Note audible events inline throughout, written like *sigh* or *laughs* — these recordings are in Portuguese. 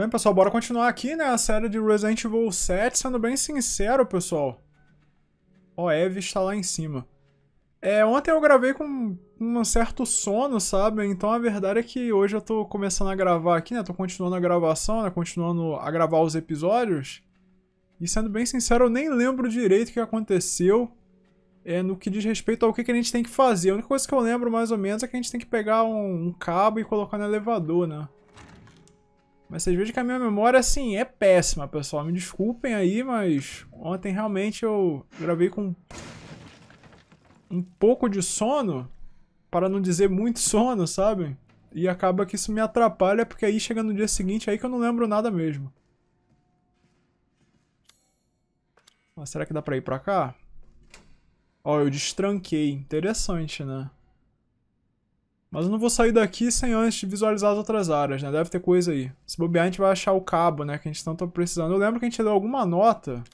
Bem, pessoal, bora continuar aqui, né? A série de Resident Evil 7, sendo bem sincero, pessoal. Ó, oh, Eve está lá em cima. É, ontem eu gravei com um certo sono, sabe? Então a verdade é que hoje eu tô começando a gravar aqui, né? Tô continuando a gravação, né? Continuando a gravar os episódios. E sendo bem sincero, eu nem lembro direito o que aconteceu é, no que diz respeito ao que, que a gente tem que fazer. A única coisa que eu lembro mais ou menos é que a gente tem que pegar um, um cabo e colocar no elevador, né? Mas vocês vejam que a minha memória, assim, é péssima, pessoal. Me desculpem aí, mas ontem realmente eu gravei com um pouco de sono, para não dizer muito sono, sabe? E acaba que isso me atrapalha, porque aí chega no dia seguinte aí que eu não lembro nada mesmo. Mas será que dá pra ir pra cá? Ó, eu destranquei. Interessante, né? Mas eu não vou sair daqui sem antes visualizar as outras áreas, né? Deve ter coisa aí. Se bobear, a gente vai achar o cabo, né? Que a gente tanto tá precisando. Eu lembro que a gente deu alguma nota.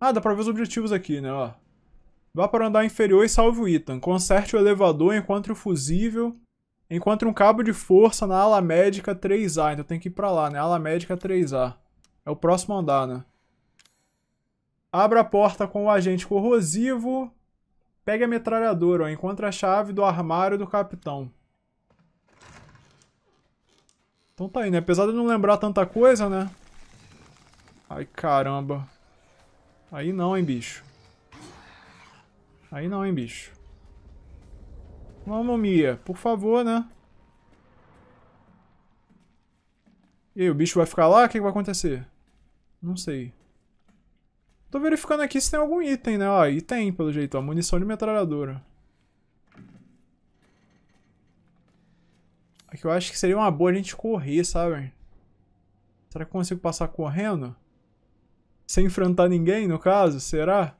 Ah, dá pra ver os objetivos aqui, né? Ó. Vá para o andar inferior e salve o Ethan. Conserte o elevador, encontre o fusível. Encontre um cabo de força na ala médica 3A. Então tem que ir pra lá, né? Ala médica 3A. É o próximo andar, né? Abra a porta com o agente corrosivo. Pegue a metralhadora, ó. Encontre a chave do armário do capitão. Então tá aí, né? Apesar de não lembrar tanta coisa, né? Ai, caramba. Aí não, hein, bicho. Aí não, hein, bicho. Vamos, mia, por favor, né? E aí, o bicho vai ficar lá? O que, que vai acontecer? Não sei. Tô verificando aqui se tem algum item, né? Ó, e tem, pelo jeito, ó, munição de metralhadora. Aqui eu acho que seria uma boa a gente correr, sabe? Será que eu consigo passar correndo? Sem enfrentar ninguém, no caso? Será?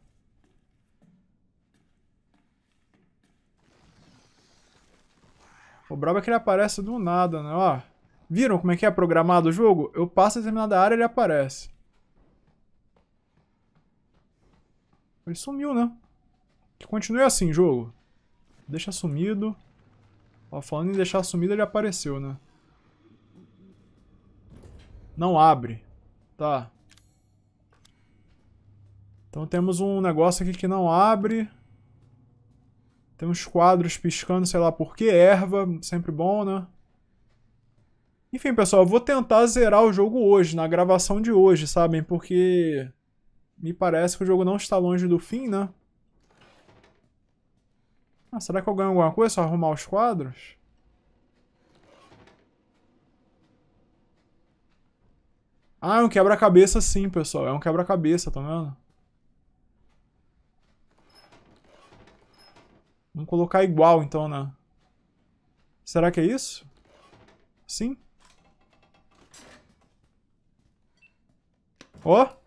O brabo é que ele aparece do nada, né? Ó, viram como é que é programado o jogo? Eu passo em determinada área e ele aparece. Ele sumiu, né? Que continue assim, jogo. Deixa sumido. Ó, falando em deixar sumido, ele apareceu, né? Não abre. Tá. Então temos um negócio aqui que não abre. Tem uns quadros piscando, sei lá por que. Erva, sempre bom, né? Enfim, pessoal, eu vou tentar zerar o jogo hoje, na gravação de hoje, sabem? Porque me parece que o jogo não está longe do fim, né? Ah, será que eu ganho alguma coisa só arrumar os quadros? Ah, é um quebra-cabeça sim, pessoal. É um quebra-cabeça, tá vendo? Vamos colocar igual, então, né? Será que é isso? Sim? Ó! Oh!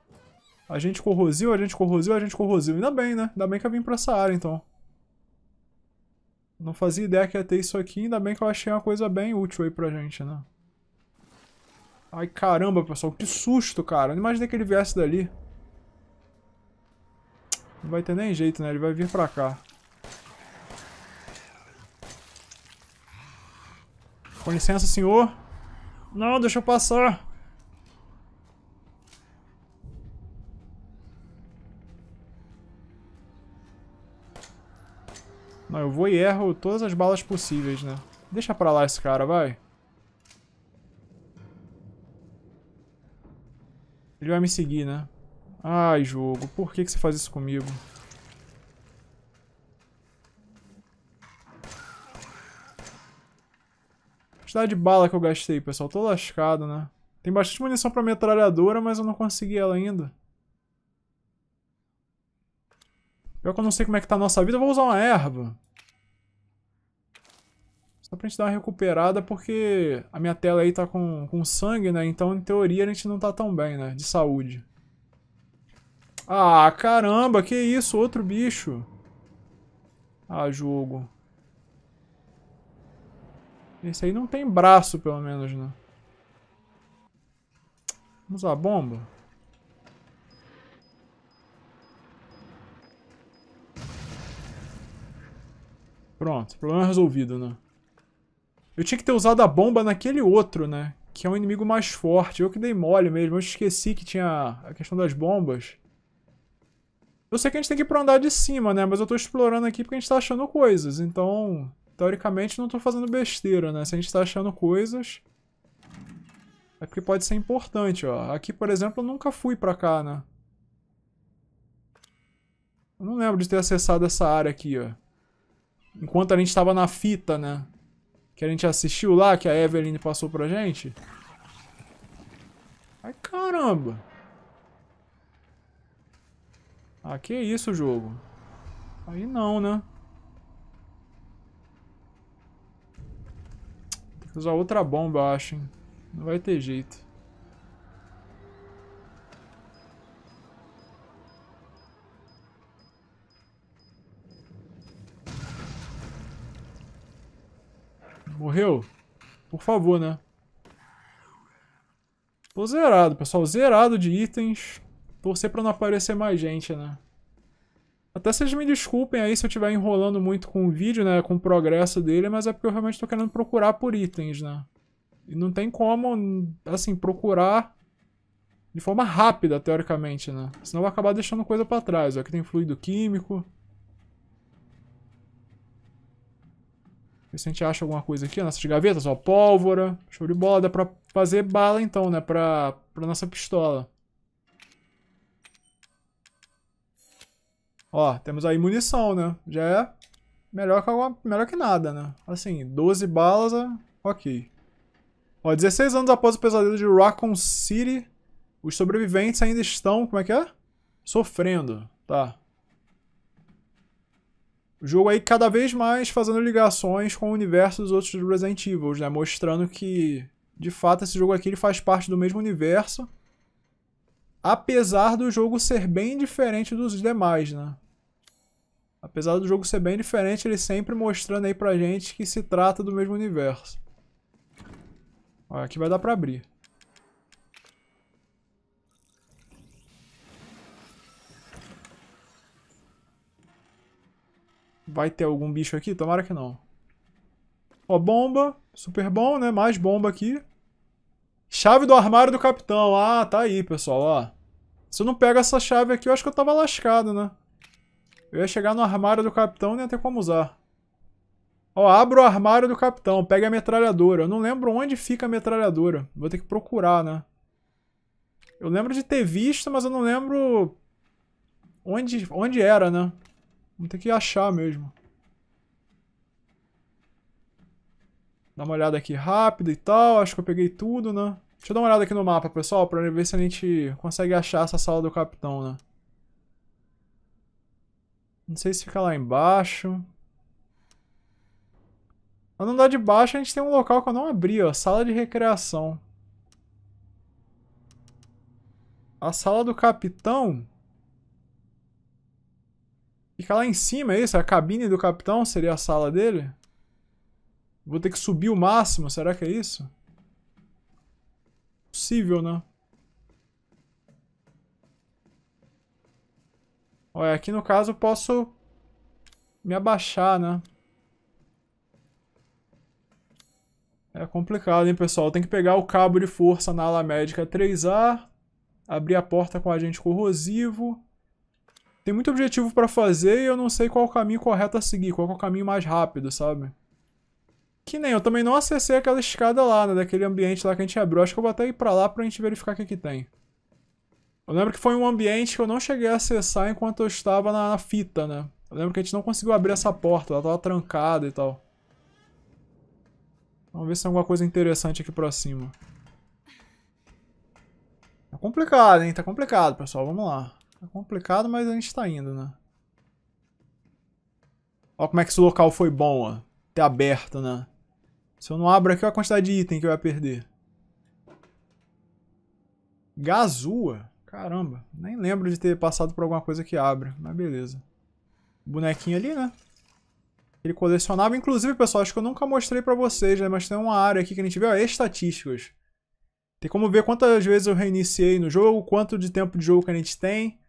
A gente corrosiu, a gente corrosiu, a gente corrosiu. Ainda bem, né? Ainda bem que eu vim pra essa área, então. Não fazia ideia que ia ter isso aqui, ainda bem que eu achei uma coisa bem útil aí pra gente, né? Ai, caramba, pessoal, que susto, cara. Não imaginei que ele viesse dali. Não vai ter nem jeito, né? Ele vai vir pra cá. Com licença, senhor. Não, deixa eu passar. Não, eu vou e erro todas as balas possíveis, né? Deixa pra lá esse cara, vai. Ele vai me seguir, né? Ai, jogo, por que, que você faz isso comigo? Quantidade de bala que eu gastei, pessoal. Tô lascado, né? Tem bastante munição pra metralhadora, mas eu não consegui ela ainda. Pior que eu não sei como é que tá a nossa vida, eu vou usar uma erva. Só pra gente dar uma recuperada, porque a minha tela aí tá com, com sangue, né? Então, em teoria, a gente não tá tão bem, né? De saúde. Ah, caramba, que isso? Outro bicho. Ah, jogo. Esse aí não tem braço, pelo menos, né? Vamos usar a bomba. Pronto, problema resolvido, né? Eu tinha que ter usado a bomba naquele outro, né? Que é um inimigo mais forte. Eu que dei mole mesmo. Eu esqueci que tinha a questão das bombas. Eu sei que a gente tem que ir pro andar de cima, né? Mas eu tô explorando aqui porque a gente tá achando coisas. Então, teoricamente, não tô fazendo besteira, né? Se a gente tá achando coisas... É porque pode ser importante, ó. Aqui, por exemplo, eu nunca fui pra cá, né? Eu não lembro de ter acessado essa área aqui, ó. Enquanto a gente tava na fita, né? Que a gente assistiu lá, que a Evelyn passou pra gente. Ai, caramba. Ah, que isso, jogo. Aí não, né? Tem que usar outra bomba, acho, hein? Não vai ter jeito. Morreu? Por favor, né? Tô zerado, pessoal. Zerado de itens. Torcer pra não aparecer mais gente, né? Até vocês me desculpem aí se eu estiver enrolando muito com o vídeo, né? Com o progresso dele, mas é porque eu realmente tô querendo procurar por itens, né? E não tem como, assim, procurar de forma rápida, teoricamente, né? Senão eu vou acabar deixando coisa pra trás. Ó. Aqui tem fluido químico. Ver se a gente acha alguma coisa aqui. Nossas gavetas, ó, pólvora. Show de bola. Dá pra fazer bala então, né? Pra, pra nossa pistola. Ó, temos aí munição, né? Já é melhor que, alguma, melhor que nada, né? Assim, 12 balas, é, ok. Ó, 16 anos após o pesadelo de Raccoon City, os sobreviventes ainda estão, como é que é? Sofrendo, tá. O jogo aí cada vez mais fazendo ligações com o universo dos outros Resident Evil, né? Mostrando que, de fato, esse jogo aqui ele faz parte do mesmo universo. Apesar do jogo ser bem diferente dos demais, né? Apesar do jogo ser bem diferente, ele sempre mostrando aí pra gente que se trata do mesmo universo. Olha, aqui vai dar pra abrir. Vai ter algum bicho aqui? Tomara que não. Ó, bomba. Super bom, né? Mais bomba aqui. Chave do armário do capitão. Ah, tá aí, pessoal, ó. Se eu não pego essa chave aqui, eu acho que eu tava lascado, né? Eu ia chegar no armário do capitão e nem ia ter como usar. Ó, abro o armário do capitão. Pega a metralhadora. Eu não lembro onde fica a metralhadora. Vou ter que procurar, né? Eu lembro de ter visto, mas eu não lembro... Onde, onde era, né? Vamos ter que achar mesmo. Dá uma olhada aqui rápida e tal. Acho que eu peguei tudo, né? Deixa eu dar uma olhada aqui no mapa, pessoal, pra ver se a gente consegue achar essa sala do capitão, né? Não sei se fica lá embaixo. Mas no andar de baixo a gente tem um local que eu não abri, ó. Sala de recreação. A sala do capitão... Fica lá em cima, é isso? A cabine do capitão seria a sala dele? Vou ter que subir o máximo, será que é isso? Possível, né? Olha, aqui no caso eu posso me abaixar, né? É complicado, hein, pessoal? Tem que pegar o cabo de força na ala médica 3A, abrir a porta com agente corrosivo tem muito objetivo para fazer e eu não sei qual o caminho correto a seguir, qual é o caminho mais rápido, sabe? Que nem, eu também não acessei aquela escada lá, né, daquele ambiente lá que a gente abriu. Acho que eu vou até ir pra lá pra gente verificar o que é que tem. Eu lembro que foi um ambiente que eu não cheguei a acessar enquanto eu estava na, na fita, né? Eu lembro que a gente não conseguiu abrir essa porta, ela tava trancada e tal. Vamos ver se tem alguma coisa interessante aqui pra cima. Tá complicado, hein? Tá complicado, pessoal. Vamos lá. Tá complicado, mas a gente tá indo, né? Olha como é que esse local foi bom, ó. Ter tá aberto, né? Se eu não abro aqui, olha a quantidade de item que eu ia perder. Gazua? Caramba, nem lembro de ter passado por alguma coisa que abra, mas beleza. Bonequinho ali, né? Ele colecionava. Inclusive, pessoal, acho que eu nunca mostrei pra vocês, né? Mas tem uma área aqui que a gente vê, ó, estatísticas. Tem como ver quantas vezes eu reiniciei no jogo, quanto de tempo de jogo que a gente tem.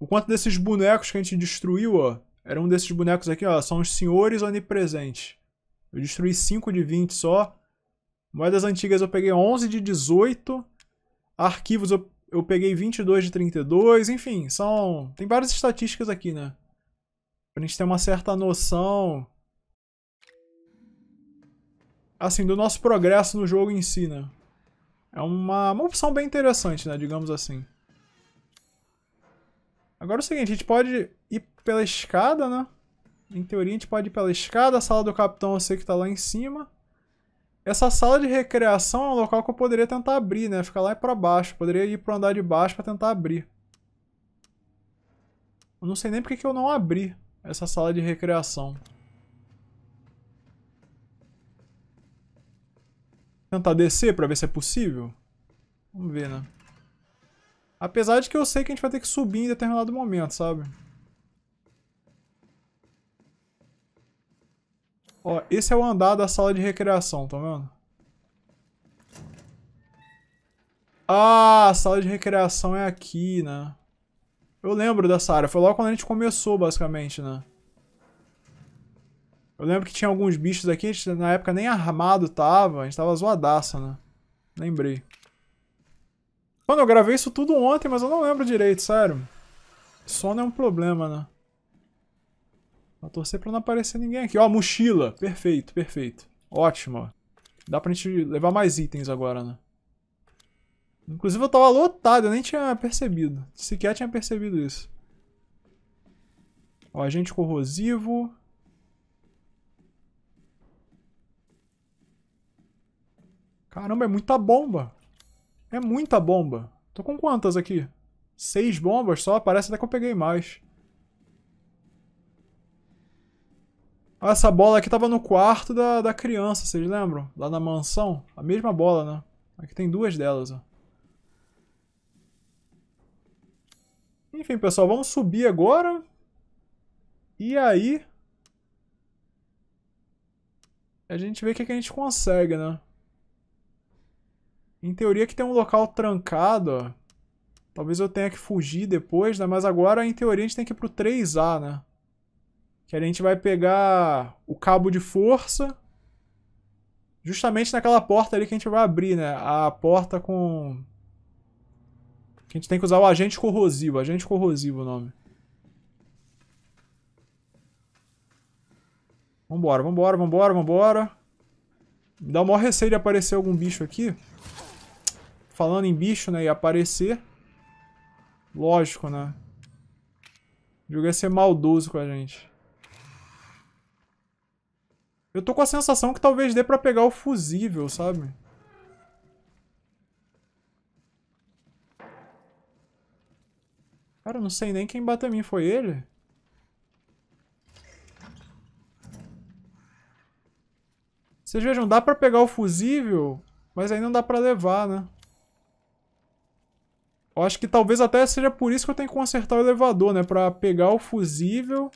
O quanto desses bonecos que a gente destruiu, ó, era um desses bonecos aqui, ó, são os senhores onipresentes. Eu destruí 5 de 20 só. Moedas antigas eu peguei 11 de 18. Arquivos eu, eu peguei 22 de 32. Enfim, são... Tem várias estatísticas aqui, né? Pra gente ter uma certa noção... Assim, do nosso progresso no jogo em si, né? É uma, uma opção bem interessante, né? Digamos assim. Agora é o seguinte, a gente pode ir pela escada, né? Em teoria a gente pode ir pela escada, a sala do capitão eu sei que tá lá em cima. Essa sala de recreação é um local que eu poderia tentar abrir, né? Ficar lá e pra baixo. Poderia ir pro andar de baixo pra tentar abrir. Eu não sei nem porque que eu não abri essa sala de recreação. Tentar descer pra ver se é possível? Vamos ver, né? Apesar de que eu sei que a gente vai ter que subir em determinado momento, sabe? Ó, esse é o andar da sala de recreação, tá vendo? Ah, a sala de recreação é aqui, né? Eu lembro dessa área. Foi logo quando a gente começou, basicamente, né? Eu lembro que tinha alguns bichos aqui, a gente, na época nem armado tava, a gente tava zoadaça, né? Lembrei. Mano, eu gravei isso tudo ontem, mas eu não lembro direito, sério. Sono é um problema, né? Vou torcer pra não aparecer ninguém aqui. Ó, mochila. Perfeito, perfeito. Ótimo. Dá pra gente levar mais itens agora, né? Inclusive eu tava lotado, eu nem tinha percebido. Sequer tinha percebido isso. Ó, agente corrosivo. Caramba, é muita bomba. É muita bomba. Tô com quantas aqui? Seis bombas só? Parece até que eu peguei mais. Ah, essa bola aqui tava no quarto da, da criança, vocês lembram? Lá na mansão. A mesma bola, né? Aqui tem duas delas, ó. Enfim, pessoal, vamos subir agora. E aí... A gente vê o que, que a gente consegue, né? Em teoria que tem um local trancado, ó. Talvez eu tenha que fugir depois, né? Mas agora, em teoria, a gente tem que ir pro 3A, né? Que a gente vai pegar o cabo de força. Justamente naquela porta ali que a gente vai abrir, né? A porta com... Que a gente tem que usar o agente corrosivo. Agente corrosivo o nome. Vambora, vambora, vambora, vambora. Me dá o maior receio de aparecer algum bicho aqui falando em bicho, né? e aparecer. Lógico, né? O jogo ia ser maldoso com a gente. Eu tô com a sensação que talvez dê pra pegar o fusível, sabe? Cara, eu não sei nem quem bateu em mim. Foi ele? Vocês vejam, dá pra pegar o fusível, mas aí não dá pra levar, né? Eu acho que talvez até seja por isso que eu tenho que consertar o elevador, né? Pra pegar o fusível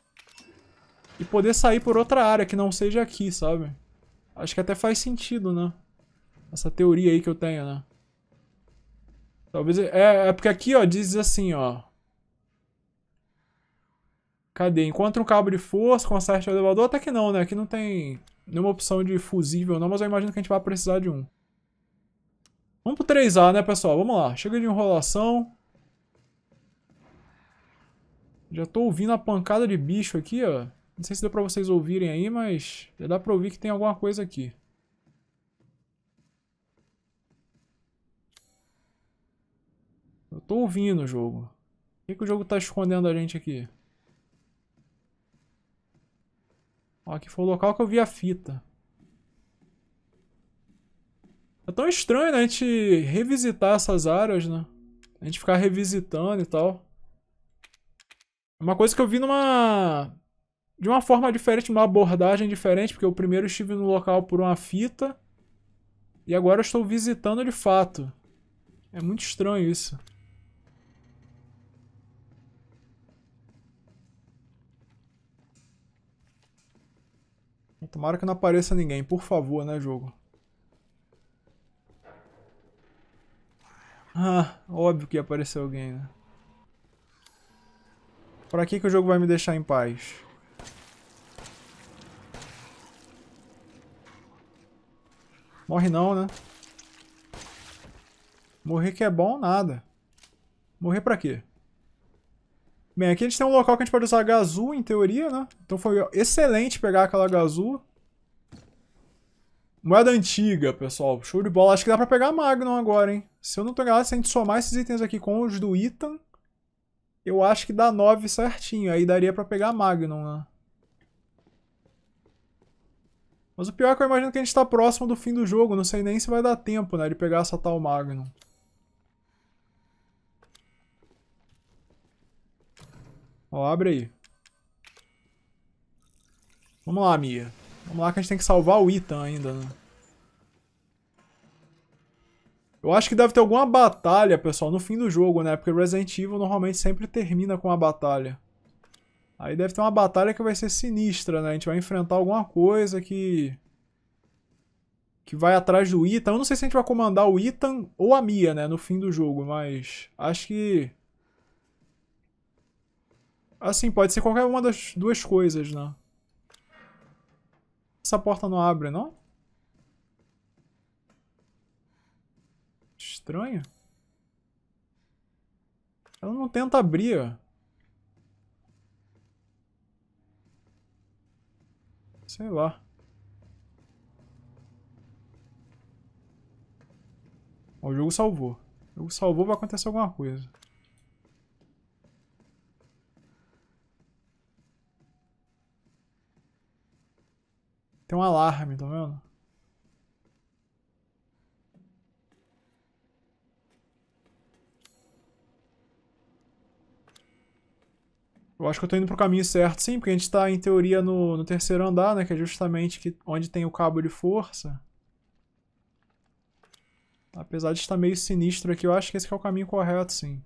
e poder sair por outra área que não seja aqui, sabe? Acho que até faz sentido, né? Essa teoria aí que eu tenho, né? Talvez... É, é, é porque aqui, ó, diz assim, ó. Cadê? Encontra um cabo de força, conserte o elevador. Até que não, né? Aqui não tem nenhuma opção de fusível não, mas eu imagino que a gente vai precisar de um. Vamos pro 3A, né, pessoal? Vamos lá. Chega de enrolação. Já tô ouvindo a pancada de bicho aqui, ó. Não sei se deu pra vocês ouvirem aí, mas já dá pra ouvir que tem alguma coisa aqui. Eu tô ouvindo o jogo. O que, que o jogo tá escondendo a gente aqui? Ó, aqui foi o local que eu vi a fita. É tão estranho, né? A gente revisitar essas áreas, né? A gente ficar revisitando e tal. É Uma coisa que eu vi numa... De uma forma diferente, numa abordagem diferente, porque eu primeiro estive no local por uma fita e agora eu estou visitando de fato. É muito estranho isso. Tomara que não apareça ninguém, por favor, né, jogo? Ah, óbvio que ia aparecer alguém, né? Pra que que o jogo vai me deixar em paz? Morre não, né? Morrer que é bom, nada. Morrer pra quê? Bem, aqui a gente tem um local que a gente pode usar a Gazu, em teoria, né? Então foi excelente pegar aquela Gazu. Moeda antiga, pessoal. Show de bola. Acho que dá pra pegar Magnum agora, hein? Se eu não tô enganado, se a gente somar esses itens aqui com os do Itan, eu acho que dá 9 certinho. Aí daria pra pegar Magnum, né? Mas o pior é que eu imagino que a gente tá próximo do fim do jogo. Não sei nem se vai dar tempo, né? De pegar essa tal Magnum. Ó, abre aí. Vamos lá, Mia. Vamos lá que a gente tem que salvar o Ethan ainda, né? Eu acho que deve ter alguma batalha, pessoal, no fim do jogo, né? Porque Resident Evil normalmente sempre termina com uma batalha. Aí deve ter uma batalha que vai ser sinistra, né? A gente vai enfrentar alguma coisa que... Que vai atrás do Ethan. Eu não sei se a gente vai comandar o Ethan ou a Mia, né? No fim do jogo, mas... Acho que... Assim, pode ser qualquer uma das duas coisas, né? Essa porta não abre, não? Estranho. Ela não tenta abrir, ó. Sei lá. O jogo salvou. O jogo salvou, vai acontecer alguma coisa. Tem um alarme, tá vendo? Eu acho que eu tô indo pro caminho certo, sim, porque a gente tá, em teoria, no, no terceiro andar, né? Que é justamente que, onde tem o cabo de força. Apesar de estar meio sinistro aqui, eu acho que esse é o caminho correto, sim.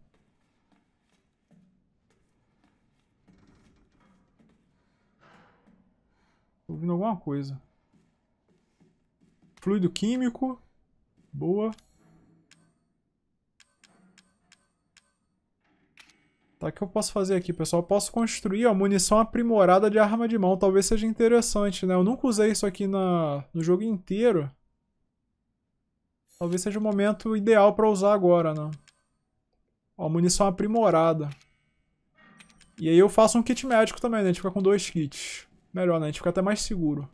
ouvindo alguma coisa. Fluido químico. Boa. Tá, o que eu posso fazer aqui, pessoal? Eu posso construir a munição aprimorada de arma de mão. Talvez seja interessante, né? Eu nunca usei isso aqui na, no jogo inteiro. Talvez seja o momento ideal para usar agora, né? Ó, munição aprimorada. E aí eu faço um kit médico também, né? A gente fica com dois kits. Melhor, né? A gente fica até mais seguro.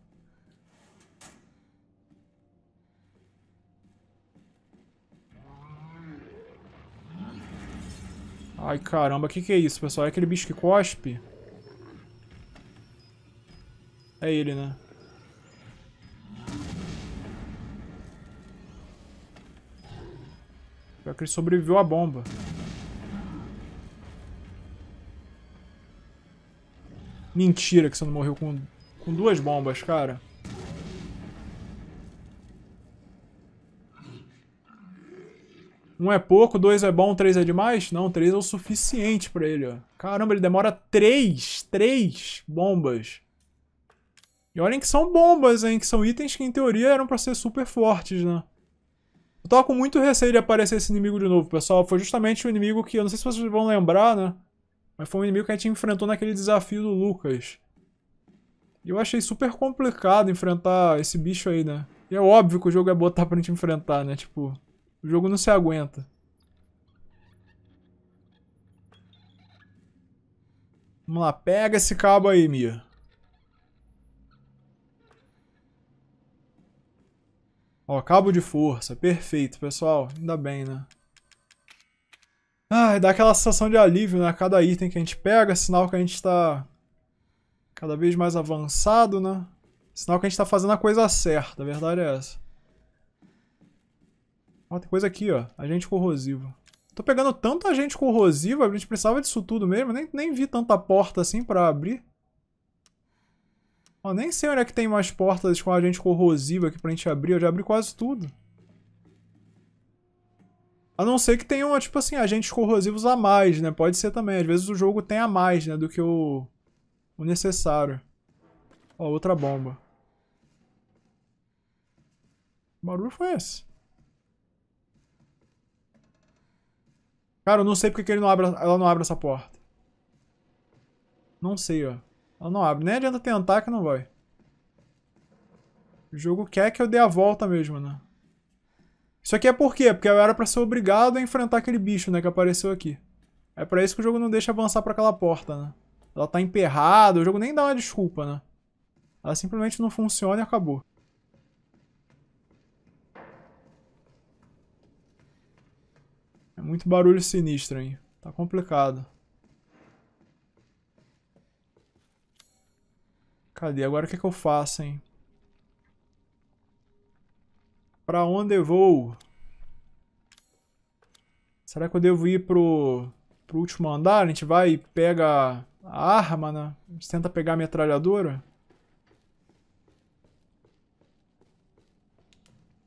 Ai, caramba, o que, que é isso, pessoal? É aquele bicho que cospe? É ele, né? Pior que ele sobreviveu à bomba. Mentira que você não morreu com, com duas bombas, cara. Um é pouco, dois é bom, três é demais? Não, três é o suficiente pra ele, ó. Caramba, ele demora três, três bombas. E olhem que são bombas, hein, que são itens que em teoria eram pra ser super fortes, né? Eu tava com muito receio de aparecer esse inimigo de novo, pessoal. Foi justamente o inimigo que, eu não sei se vocês vão lembrar, né? Mas foi um inimigo que a gente enfrentou naquele desafio do Lucas. E eu achei super complicado enfrentar esse bicho aí, né? E é óbvio que o jogo é botar pra gente enfrentar, né? Tipo, o jogo não se aguenta. Vamos lá, pega esse cabo aí, Mia. Ó, cabo de força, perfeito, pessoal. Ainda bem, né? Ai, ah, dá aquela sensação de alívio, né? Cada item que a gente pega, sinal que a gente está cada vez mais avançado, né? Sinal que a gente está fazendo a coisa certa, a verdade é essa. Ó, tem coisa aqui, ó. Agente corrosivo. Tô pegando tanto agente corrosivo, a gente precisava disso tudo mesmo. Nem, nem vi tanta porta assim pra abrir. Ó, nem sei onde é que tem mais portas com agente corrosivo aqui pra gente abrir. Eu já abri quase tudo. A não ser que tenha, tipo assim, agentes corrosivos a mais, né? Pode ser também. Às vezes o jogo tem a mais, né? Do que o, o necessário. Ó, outra bomba. Que barulho foi esse? Cara, eu não sei porque que ele não abre, ela não abre essa porta. Não sei, ó. Ela não abre. Nem adianta tentar que não vai. O jogo quer que eu dê a volta mesmo, né? Isso aqui é por quê? Porque eu era pra ser obrigado a enfrentar aquele bicho, né, que apareceu aqui. É pra isso que o jogo não deixa avançar pra aquela porta, né? Ela tá emperrada, o jogo nem dá uma desculpa, né? Ela simplesmente não funciona e acabou. É muito barulho sinistro hein? Tá complicado. Cadê? Agora o que, é que eu faço, hein? Pra onde eu vou? Será que eu devo ir pro, pro último andar? A gente vai e pega a arma, né? A gente tenta pegar a metralhadora.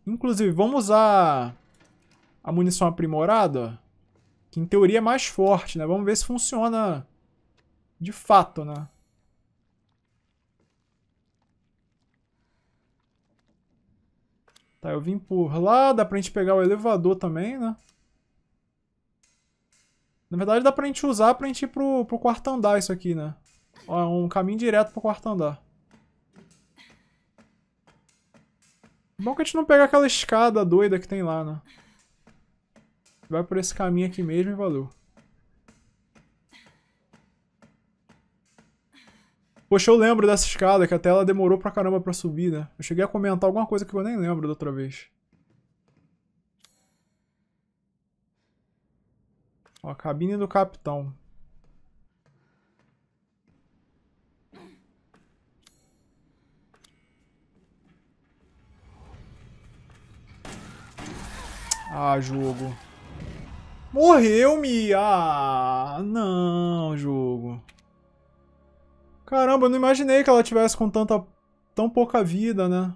Inclusive, vamos usar a munição aprimorada, que em teoria é mais forte, né? Vamos ver se funciona de fato, né? Tá, eu vim por lá, dá pra gente pegar o elevador também, né? Na verdade dá pra gente usar pra gente ir pro, pro quarto andar isso aqui, né? Ó, é um caminho direto pro quarto andar. Bom que a gente não pega aquela escada doida que tem lá, né? Vai por esse caminho aqui mesmo e valeu. Poxa, eu lembro dessa escada, que até ela demorou pra caramba pra subir, né? Eu cheguei a comentar alguma coisa que eu nem lembro da outra vez. Ó, a cabine do capitão. Ah, jogo. Morreu, Mia! Ah, não, jogo. Caramba, eu não imaginei que ela tivesse com tanta tão pouca vida, né?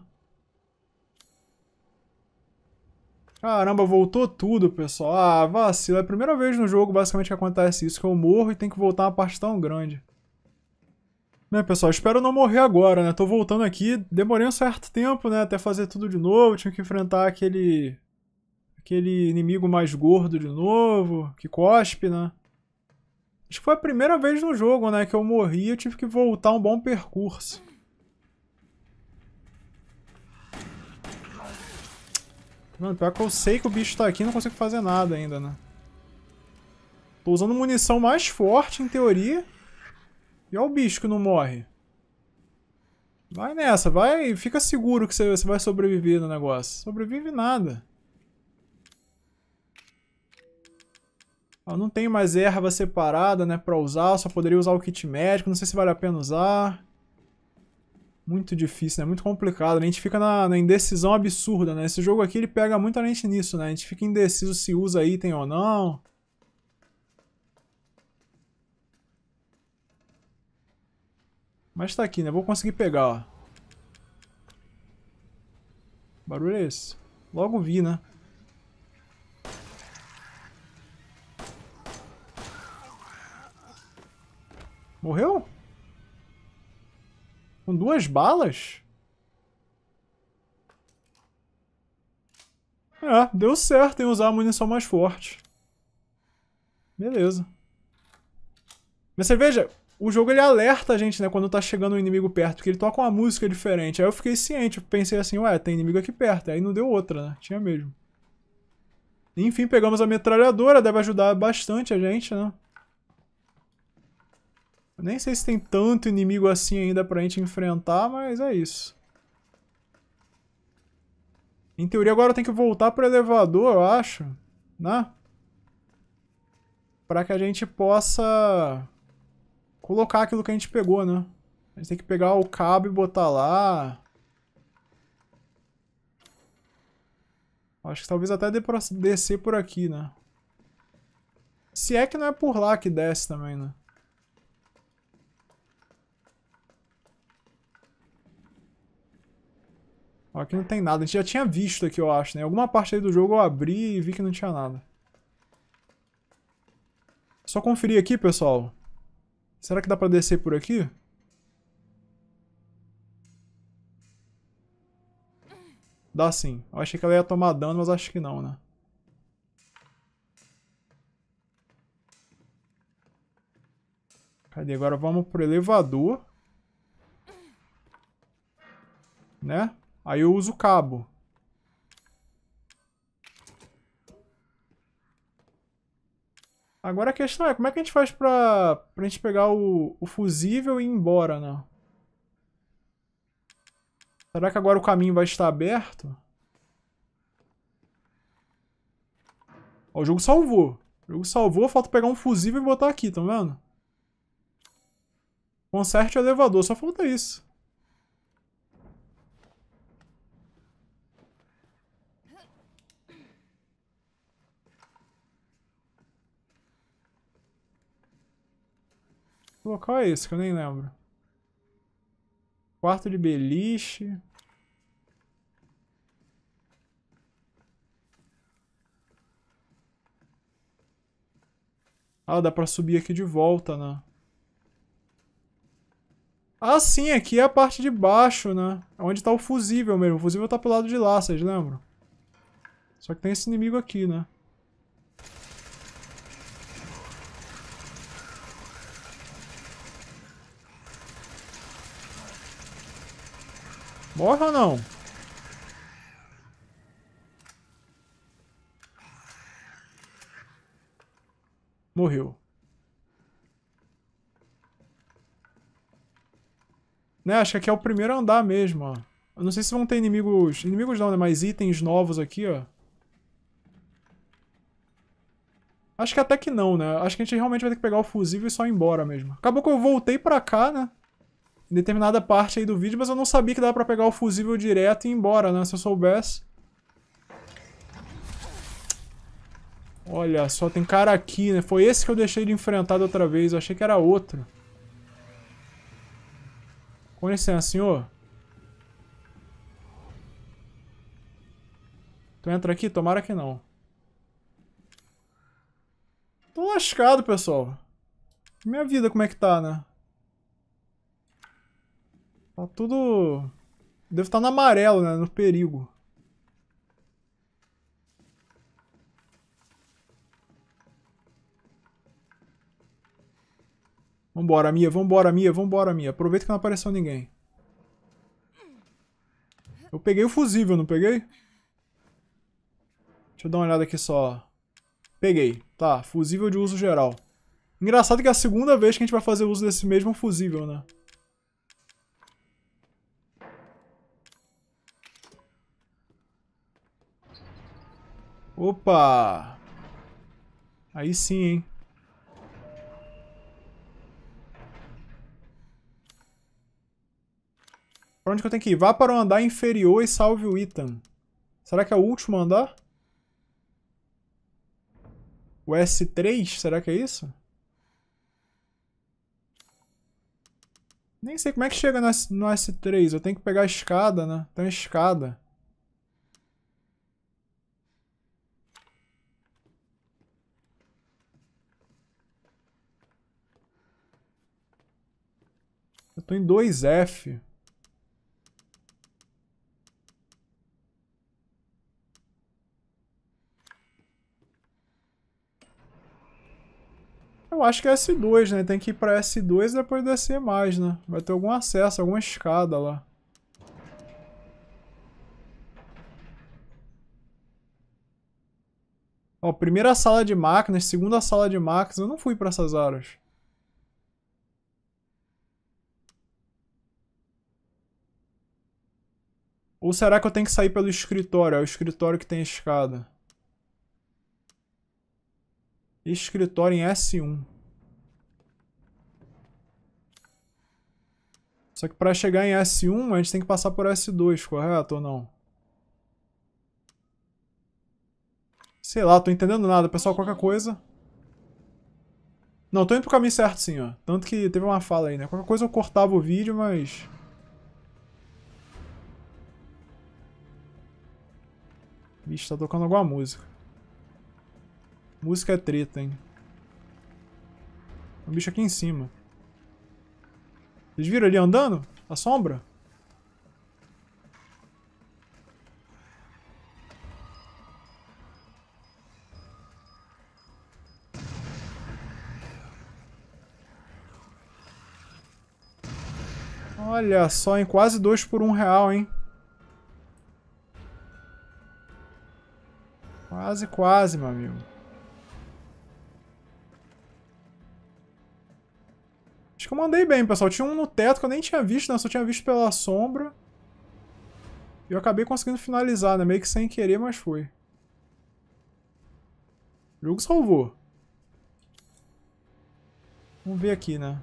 Caramba, voltou tudo, pessoal. Ah, vacila. É a primeira vez no jogo, basicamente, que acontece isso, que eu morro e tem que voltar uma parte tão grande. Né, pessoal, espero não morrer agora, né? Tô voltando aqui, demorei um certo tempo, né, até fazer tudo de novo. Tinha que enfrentar aquele... aquele inimigo mais gordo de novo, que cospe, né? Acho que foi a primeira vez no jogo, né, que eu morri e eu tive que voltar um bom percurso. Mano, pior que eu sei que o bicho tá aqui e não consigo fazer nada ainda, né? Tô usando munição mais forte, em teoria. E olha o bicho que não morre. Vai nessa, vai, fica seguro que você vai sobreviver no negócio. Sobrevive nada. Eu não tenho mais erva separada, né, pra usar. Só poderia usar o kit médico. Não sei se vale a pena usar. Muito difícil, né? Muito complicado. Né, a gente fica na, na, indecisão absurda, né? Esse jogo aqui, ele pega muita gente nisso, né? A gente fica indeciso se usa item ou não. Mas tá aqui, né? Vou conseguir pegar, ó. Barulho é esse? Logo vi, né? Morreu? Com duas balas? É, deu certo em usar a munição mais forte. Beleza. Mas você veja, o jogo ele alerta a gente, né, quando tá chegando um inimigo perto, porque ele toca uma música diferente. Aí eu fiquei ciente, pensei assim, ué, tem inimigo aqui perto. Aí não deu outra, né? Tinha mesmo. Enfim, pegamos a metralhadora, deve ajudar bastante a gente, né? nem sei se tem tanto inimigo assim ainda pra gente enfrentar, mas é isso. Em teoria agora eu tenho que voltar pro elevador, eu acho, né? Pra que a gente possa colocar aquilo que a gente pegou, né? A gente tem que pegar o cabo e botar lá. Acho que talvez até dê pra descer por aqui, né? Se é que não é por lá que desce também, né? aqui não tem nada. A gente já tinha visto aqui, eu acho, né? Alguma parte aí do jogo eu abri e vi que não tinha nada. Só conferir aqui, pessoal. Será que dá pra descer por aqui? Dá sim. Eu achei que ela ia tomar dano, mas acho que não, né? Cadê? Agora vamos pro elevador. Né? Aí eu uso o cabo. Agora a questão é, como é que a gente faz pra, pra gente pegar o, o fusível e ir embora, né? Será que agora o caminho vai estar aberto? Ó, o jogo salvou. O jogo salvou, falta pegar um fusível e botar aqui, tá vendo? Conserte o elevador, só falta isso. Que local é esse que eu nem lembro? Quarto de beliche. Ah, dá pra subir aqui de volta, né? Ah, sim, aqui é a parte de baixo, né? É onde tá o fusível mesmo. O fusível tá pro lado de lá, vocês lembram? Só que tem esse inimigo aqui, né? Morre ou não? Morreu. Né, acho que aqui é o primeiro andar mesmo, ó. Eu não sei se vão ter inimigos... Inimigos não, né? Mas itens novos aqui, ó. Acho que até que não, né? Acho que a gente realmente vai ter que pegar o fusível e só ir embora mesmo. Acabou que eu voltei pra cá, né? em determinada parte aí do vídeo, mas eu não sabia que dava pra pegar o fusível direto e ir embora, né? Se eu soubesse... Olha só, tem cara aqui, né? Foi esse que eu deixei de enfrentar da outra vez. Eu achei que era outro. Com licença, senhor. Tu entra aqui? Tomara que não. Tô lascado, pessoal. Minha vida como é que tá, né? Tá tudo... Deve estar tá no amarelo, né? No perigo. Vambora, Mia, vambora, Mia, vambora, Mia. Aproveita que não apareceu ninguém. Eu peguei o fusível, não peguei? Deixa eu dar uma olhada aqui só. Peguei. Tá, fusível de uso geral. Engraçado que é a segunda vez que a gente vai fazer uso desse mesmo fusível, né? Opa! Aí sim, hein? Pra onde que eu tenho que ir? Vá para o andar inferior e salve o Ethan. Será que é o último andar? O S3? Será que é isso? Nem sei como é que chega no, S 3 Eu tenho que pegar a escada, né? Tem uma escada. Tô em 2F. Eu acho que é S2, né? Tem que ir pra S2 e depois descer mais, né? Vai ter algum acesso, alguma escada lá. Ó, primeira sala de máquinas, segunda sala de máquinas. Eu não fui pra essas áreas. Ou será que eu tenho que sair pelo escritório? É o escritório que tem escada. Escritório em S1. Só que para chegar em S1, a gente tem que passar por S2, correto ou não? Sei lá, tô entendendo nada. Pessoal, qualquer coisa... Não, tô indo pro caminho certo sim, ó. Tanto que teve uma fala aí, né? Qualquer coisa eu cortava o vídeo, mas... Vixe, tá tocando alguma música. Música é treta, hein? Um bicho aqui em cima. Vocês viram ele andando? A sombra? Olha só, em quase dois por um real, hein? Quase, quase, meu amigo. Acho que eu mandei bem, pessoal. Tinha um no teto que eu nem tinha visto, né? Eu só tinha visto pela sombra. E eu acabei conseguindo finalizar, né? Meio que sem querer, mas foi. O jogo salvou. Vamos ver aqui, né?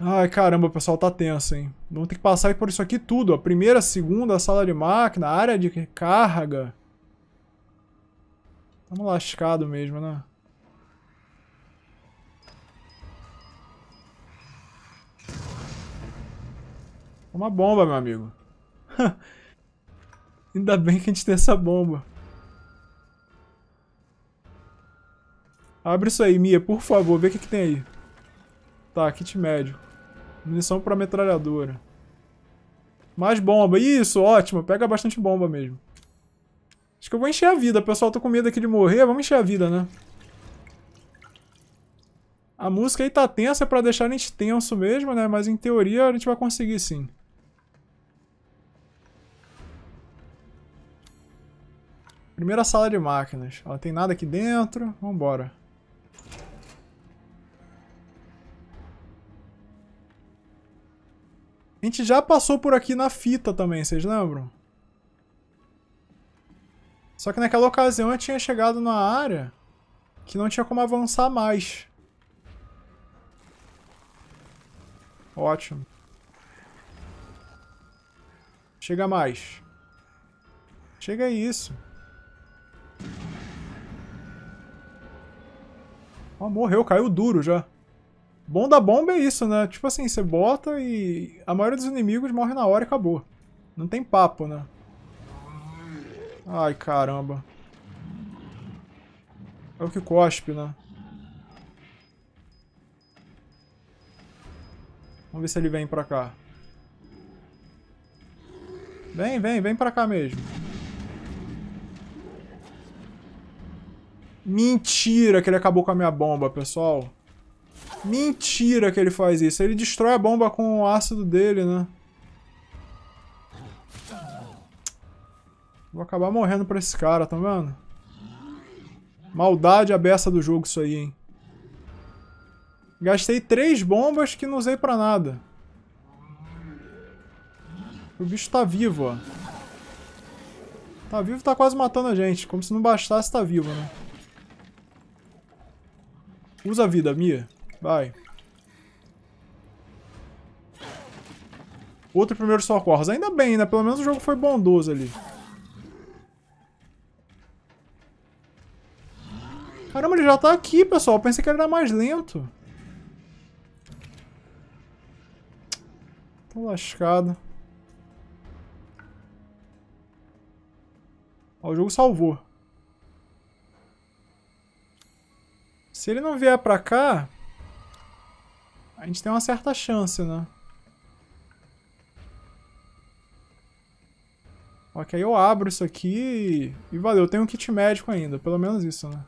Ai, caramba, pessoal, tá tenso, hein? Vamos ter que passar por isso aqui tudo. A primeira, a segunda, a sala de máquina, a área de carga. Estamos tá lascado mesmo, né? Uma bomba, meu amigo. *laughs* Ainda bem que a gente tem essa bomba. Abre isso aí, Mia, por favor. Vê o que, que tem aí. Tá, kit médio. Munição para metralhadora. Mais bomba. Isso, ótimo. Pega bastante bomba mesmo. Acho que eu vou encher a vida, pessoal. Tô com medo aqui de morrer. Vamos encher a vida, né? A música aí tá tensa pra deixar a gente tenso mesmo, né? Mas em teoria a gente vai conseguir sim. Primeira sala de máquinas. Ó, tem nada aqui dentro. Vambora. A gente já passou por aqui na fita também, vocês lembram? Só que naquela ocasião eu tinha chegado na área que não tinha como avançar mais. Ótimo. Chega mais. Chega isso. Ó, oh, morreu, caiu duro já. Bom da bomba é isso, né? Tipo assim, você bota e a maioria dos inimigos morre na hora e acabou. Não tem papo, né? Ai, caramba. É o que cospe, né? Vamos ver se ele vem pra cá. Vem, vem, vem pra cá mesmo. Mentira que ele acabou com a minha bomba, pessoal. Mentira que ele faz isso. Ele destrói a bomba com o ácido dele, né? Vou acabar morrendo pra esse cara, tá vendo? Maldade abessa do jogo isso aí, hein? Gastei três bombas que não usei pra nada. O bicho tá vivo, ó. Tá vivo tá quase matando a gente. Como se não bastasse tá vivo, né? Usa a vida, Mia. Vai. Outro primeiro socorros. Ainda bem, né? Pelo menos o jogo foi bondoso ali. Caramba, ele já tá aqui, pessoal. Eu pensei que ele era mais lento. Tô lascado. Ó, o jogo salvou. Se ele não vier pra cá a gente tem uma certa chance, né? Ok, eu abro isso aqui e valeu, eu tenho um kit médico ainda, pelo menos isso, né?